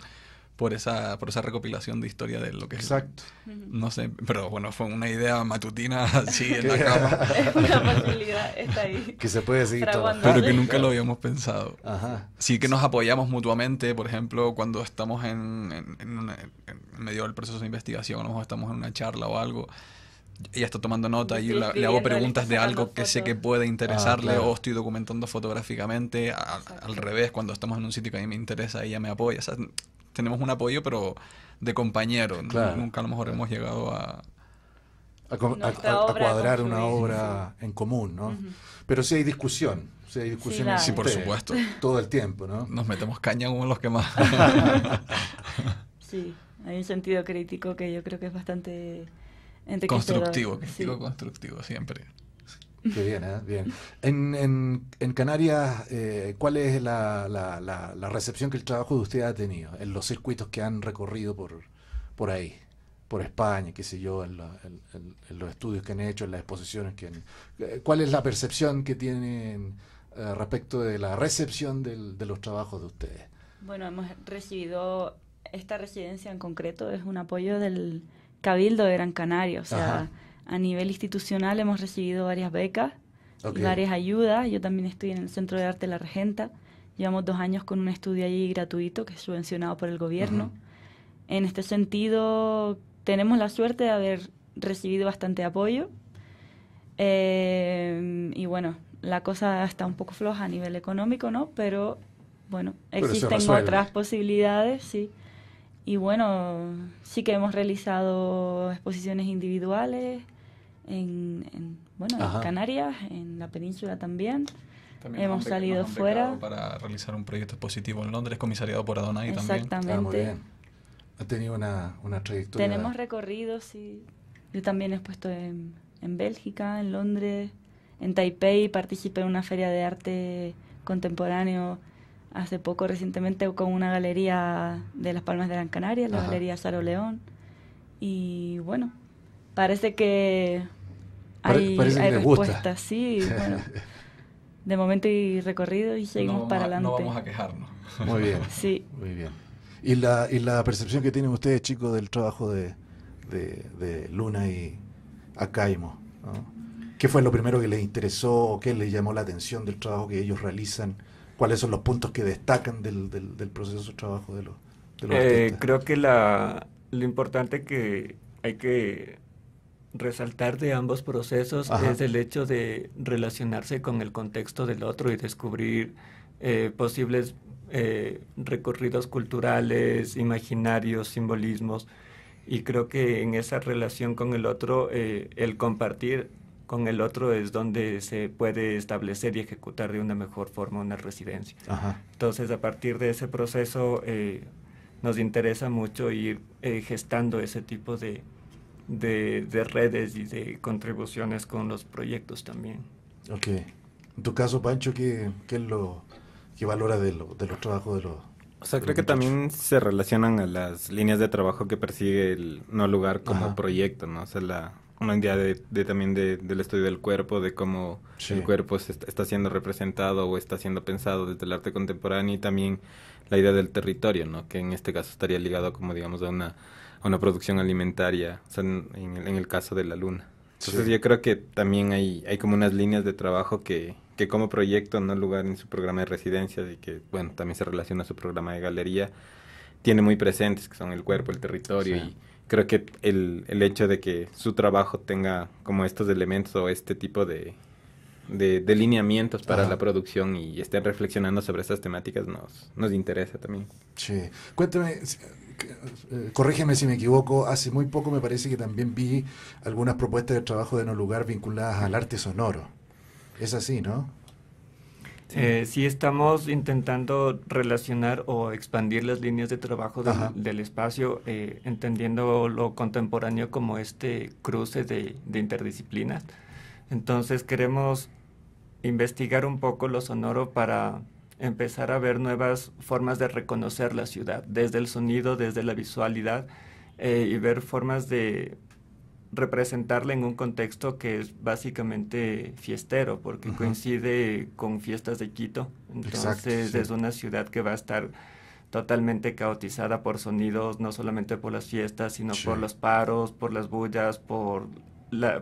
por esa, por esa recopilación de historia de lo que Exacto. es. Exacto. No sé, pero bueno, fue una idea matutina así en la cama. una posibilidad, está ahí. Que se puede decir todo. Pero que nunca lo habíamos pensado. Ajá. Sí que nos apoyamos mutuamente, por ejemplo, cuando estamos en, medio del proceso de investigación, o estamos en una charla o algo ella está tomando nota y le hago preguntas de algo que sé que puede interesarle ah, o estoy documentando fotográficamente al revés cuando estamos en un sitio que a mí me interesa ella me apoya o sea, tenemos un apoyo, pero de compañero. Nunca a lo mejor hemos llegado a, a, cuadrar una obra en común, ¿no? Pero sí hay discusión, sí hay discusión. por supuesto. Todo el tiempo, ¿no? Nos metemos caña como los que más. sí, hay un sentido crítico que yo creo que es bastante... Constructivo, crítico constructivo siempre. Qué bien, ¿eh? Bien. En, en, en Canarias, eh, ¿cuál es la, la, la, recepción que el trabajo de usted ha tenido en los circuitos que han recorrido por, por ahí? Por España, qué sé yo, en, los estudios que han hecho, en las exposiciones que eh, ¿Cuál es la percepción que tienen eh, respecto de la recepción de los trabajos de ustedes? Bueno, hemos recibido... Esta residencia en concreto es un apoyo del Cabildo de Gran Canaria, o sea... A nivel institucional hemos recibido varias becas varias ayudas. Yo también estoy en el Centro de Arte La Regenta. Llevamos dos años con un estudio allí gratuito que es subvencionado por el gobierno. En este sentido, tenemos la suerte de haber recibido bastante apoyo. Eh, y bueno, la cosa está un poco floja a nivel económico, ¿no? Pero bueno, existen otras posibilidades, sí. Y bueno, sí que hemos realizado exposiciones individuales, en, bueno, en Canarias, en la península también. hemos salido fuera. Para realizar un proyecto positivo en Londres, comisariado por Adonai también. Exactamente. Ah, ha tenido una, trayectoria. Tenemos recorridos, sí. Yo también he puesto en, en, Bélgica, en Londres, en Taipei, participé en una feria de arte contemporáneo hace poco, recientemente, con una galería de Las Palmas de Gran Canaria, la Galería Saro León. Y bueno, parece que hay, respuestas, sí. Bueno, de momento y recorrido y seguimos para adelante. No vamos a quejarnos. Muy bien. Sí. Muy bien. ¿Y la, percepción que tienen ustedes, chicos, del trabajo de, Luna y Acaimo? ¿no? ¿Qué fue lo primero que les interesó? ¿Qué les llamó la atención del trabajo que ellos realizan? ¿Cuáles son los puntos que destacan del, proceso de trabajo de los, eh, Creo que la, lo importante que hay que resaltar de ambos procesos es el hecho de relacionarse con el contexto del otro y descubrir eh, posibles eh, recorridos culturales, imaginarios, simbolismos. Y creo que en esa relación con el otro, eh, el compartir con el otro es donde se puede establecer y ejecutar de una mejor forma una residencia. Entonces, a partir de ese proceso, nos interesa mucho ir gestando ese tipo de, de, redes y de contribuciones con los proyectos también. Ok. En tu caso, Pancho, ¿qué, qué lo que valora de, lo, de los trabajos de los... O sea, creo que también se relacionan a las líneas de trabajo que persigue el No Lugar como proyecto, ¿no? O sea, la, una idea de, también de, del estudio del cuerpo, de cómo el cuerpo está siendo representado o está siendo pensado desde el arte contemporáneo y también la idea del territorio, ¿no? Que en este caso estaría ligado como, digamos, a una una producción alimentaria, en, el, caso de la luna. Entonces yo creo que también hay, hay como unas líneas de trabajo que, que como proyecto no lugar en su programa de residencias y que, bueno, también se relaciona a su programa de galería, tiene muy presentes, que son el cuerpo, el territorio y creo que el, el hecho de que su trabajo tenga como estos elementos o este tipo de, de delineamientos para la producción y estén reflexionando sobre estas temáticas nos, nos interesa también. Sí. Cuéntame, eh, corrígeme si me equivoco, hace muy poco me parece que también vi algunas propuestas de trabajo de No Lugar vinculadas al arte sonoro. Es así, ¿no? sí eh, estamos intentando relacionar o expandir las líneas de trabajo del, espacio, eh, entendiendo lo contemporáneo como este cruce de, de, interdisciplinas. Entonces queremos investigar un poco lo sonoro para empezar a ver nuevas formas de reconocer la ciudad, desde el sonido, desde la visualidad, eh, y ver formas de representarla en un contexto que es básicamente fiestero, porque coincide con fiestas de Quito. Entonces es una ciudad que va a estar totalmente caotizada por sonidos, no solamente por las fiestas, sino por los paros, por las bullas, por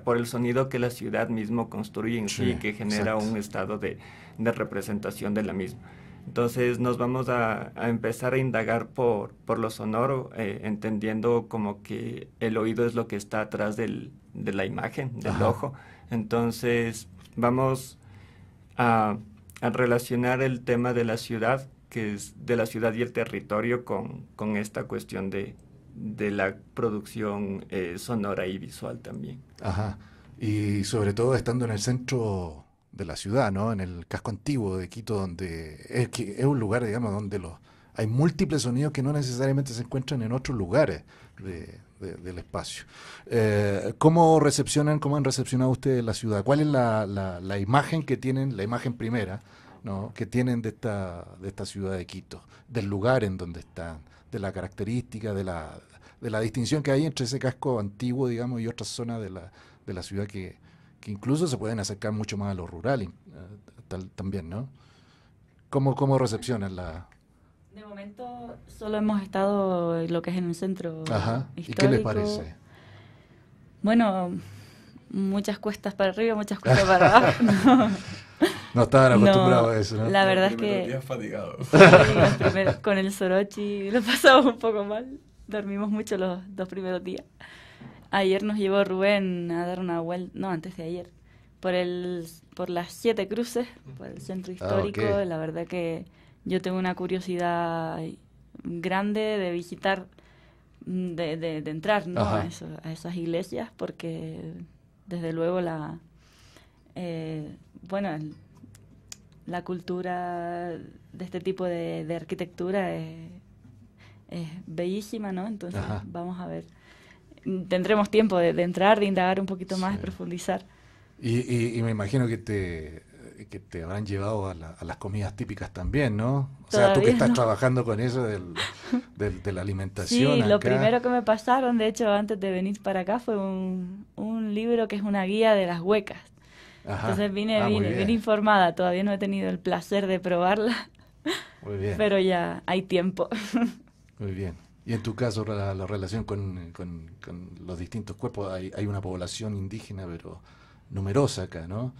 por el sonido que la ciudad mismo construye en sí, y que genera un estado de, de, representación de la misma. Entonces nos vamos a, empezar a indagar por, por lo sonoro, eh, entendiendo como que el oído es lo que está atrás del, de la imagen, del ojo. Entonces vamos a, relacionar el tema de la ciudad, que es de la ciudad y el territorio, con, con esta cuestión de, de la producción eh, sonora y visual también. Ajá. Y sobre todo estando en el centro de la ciudad, ¿no? En el casco antiguo de Quito, donde es, que es un lugar, digamos, donde los, hay múltiples sonidos que no necesariamente se encuentran en otros lugares del espacio. Eh, ¿Cómo recepcionan, cómo han recepcionado ustedes la ciudad? ¿Cuál es la, la, imagen que tienen, la imagen primera, ¿no? que tienen de esta, de esta ciudad de Quito, del lugar en donde están, de la característica, de la, de la distinción que hay entre ese casco antiguo, digamos, y otras zonas de la, de la ciudad que, que incluso se pueden acercar mucho más a lo rural también, ¿no? ¿Cómo, cómo recepcionan la...? De momento solo hemos estado en lo que es en un centro Ajá. ¿Y qué les parece? Bueno, muchas cuestas para arriba, muchas cuestas para abajo. No. estaban acostumbrados a eso, ¿no? La verdad es que... con el sorochi lo pasamos un poco mal dormimos mucho los dos primeros días. Ayer nos llevó Rubén a dar una vuelta, no, antes de ayer, por el por las siete cruces, por el centro ah, histórico. La verdad que yo tengo una curiosidad grande de visitar, de, entrar ¿no? a, esas iglesias, porque desde luego la, eh, bueno, la cultura de este tipo de, de arquitectura es es bellísima, ¿no? Entonces vamos a ver. Tendremos tiempo de, entrar, de indagar un poquito más, de profundizar. Y, me imagino que te, te habrán llevado a, las comidas típicas también, ¿no? O sea, tú que estás trabajando con eso de la alimentación. Sí, lo primero que me pasaron, de hecho, antes de venir para acá, fue un, libro que es una guía de las huecas. Entonces vine, ah, informada. Todavía no he tenido el placer de probarla. Pero ya hay tiempo. Muy bien. Y en tu caso, la, relación con, los distintos cuerpos, hay, una población indígena, pero numerosa acá, ¿no?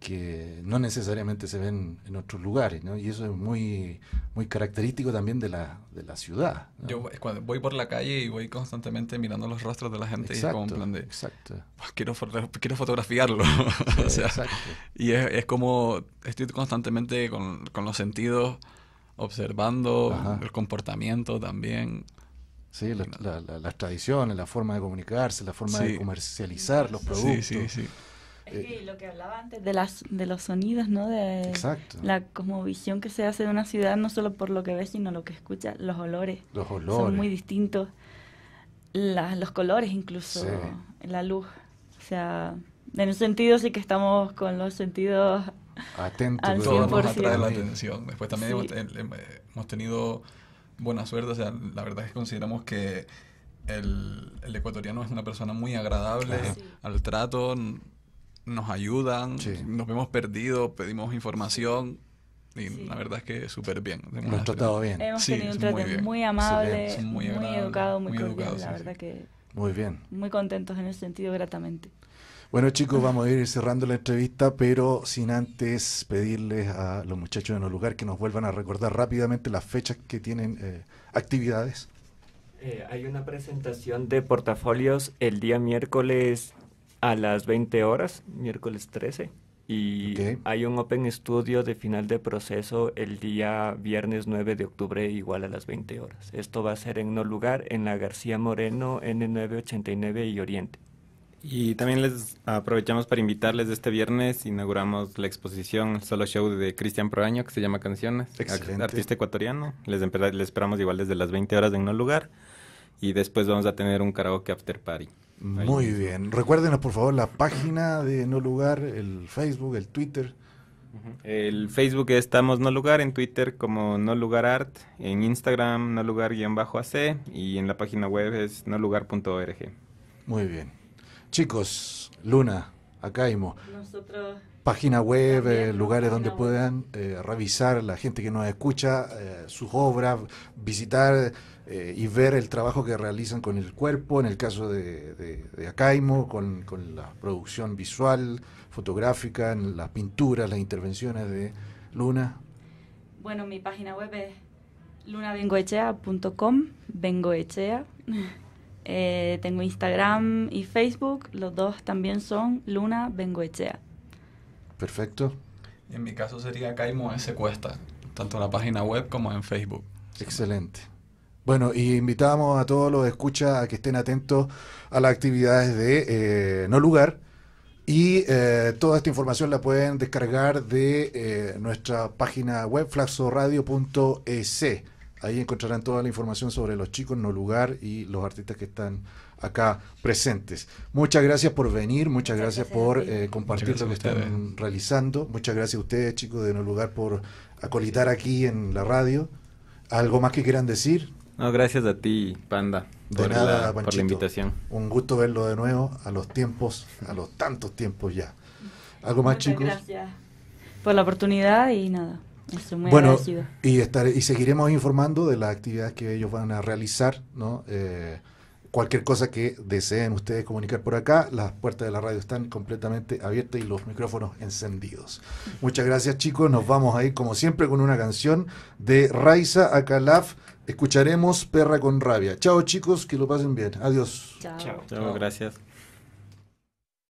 Que no necesariamente se ven en otros lugares, ¿no? Y eso es muy, muy característico también de la, ciudad. Yo eh, cuando voy por la calle y voy constantemente mirando los rostros de la gente exacto, y plan de. Exacto. quiero, fotografiarlo. exacto. Y es, como estoy constantemente con, con los sentidos observando el comportamiento también. Sí, las tradiciones, la forma de comunicarse, la forma de comercializar los productos. Sí, sí, sí. Es que eh, lo que hablaba antes de, las, de los sonidos, ¿no? De Exacto. La cosmovisión que se hace de una ciudad, no solo por lo que ves, sino lo que escuchas, los olores. Los olores. Son muy distintos. los colores incluso, la luz. O sea, en un sentido sí que estamos con los sentidos atentos nos atrae la atención. Después también hemos, tenido buena suerte. O sea, la verdad es que consideramos que el, ecuatoriano es una persona muy agradable ah, al trato, nos ayudan, nos vemos perdidos, pedimos información. Y la verdad es que súper bien. Hemos tratado bien. Hemos tenido un trato muy, amable, muy, educado, muy, Muy bien. Muy contentos en ese sentido, gratamente. Bueno chicos, vamos a ir cerrando la entrevista, pero sin antes pedirles a los muchachos de No Lugar que nos vuelvan a recordar rápidamente las fechas que tienen eh, actividades. Eh, hay una presentación de portafolios el día miércoles a las 20 horas, miércoles 13. Y hay un Open Studio de final de proceso el día viernes 9 de octubre, igual a las 20 horas. Esto va a ser en no lugar, en la García Moreno, N989 y Oriente. Y también les aprovechamos para invitarles este viernes, inauguramos la exposición solo show de Cristian Proaño que se llama Canciones, artista ecuatoriano. Les, les, esperamos igual desde las 20 horas en No Lugar y después vamos a tener un karaoke after party. Muy bien, recuerden por favor la página de No Lugar, el Facebook, el Twitter. El Facebook estamos No Lugar, en Twitter como No Lugar Art, en Instagram No Lugar-AC y en la página web es No Lugar.org Muy bien. Chicos, Luna, Acaimo, Nosotros página web, eh, lugares donde puedan eh, revisar la gente que nos escucha, eh, sus obras, visitar y ver el trabajo que realizan con el cuerpo, en el caso de, Acaimo, con, la producción visual, fotográfica, las pinturas, las intervenciones de Luna. Bueno, mi página web es lunabengoechea.com, bengoechea. Eh, tengo Instagram y Facebook, los dos también son Luna Bengoechea. Perfecto. En mi caso sería Caimo S. Cuesta, tanto en la página web como en Facebook. Excelente. Bueno, y invitamos a todos los escuchas a que estén atentos a las actividades de eh, No Lugar. Y eh, toda esta información la pueden descargar de nuestra página web flaxoradio.es. Ahí encontrarán toda la información sobre los chicos No Lugar y los artistas que están acá presentes. Muchas gracias por venir, muchas gracias, por eh, compartir lo que están realizando. Muchas gracias a ustedes, chicos de No Lugar, por acolitar aquí en la radio. ¿Algo más que quieran decir? No, gracias a ti, Panda. De nada, la, invitación. Un gusto verlo de nuevo a los tiempos, a los tantos tiempos ya. ¿Algo más, Muchas chicos? Gracias por la oportunidad y nada bueno, y, estar, y seguiremos informando de las actividades que ellos van a realizar, ¿no? Eh, cualquier cosa que deseen ustedes comunicar por acá, las puertas de la radio están completamente abiertas y los micrófonos encendidos. Muchas gracias chicos, nos vamos a ir como siempre con una canción de Raiza Akalaf. Escucharemos Perra con Rabia. Chao chicos, que lo pasen bien. Adiós. Chao. Chao, gracias.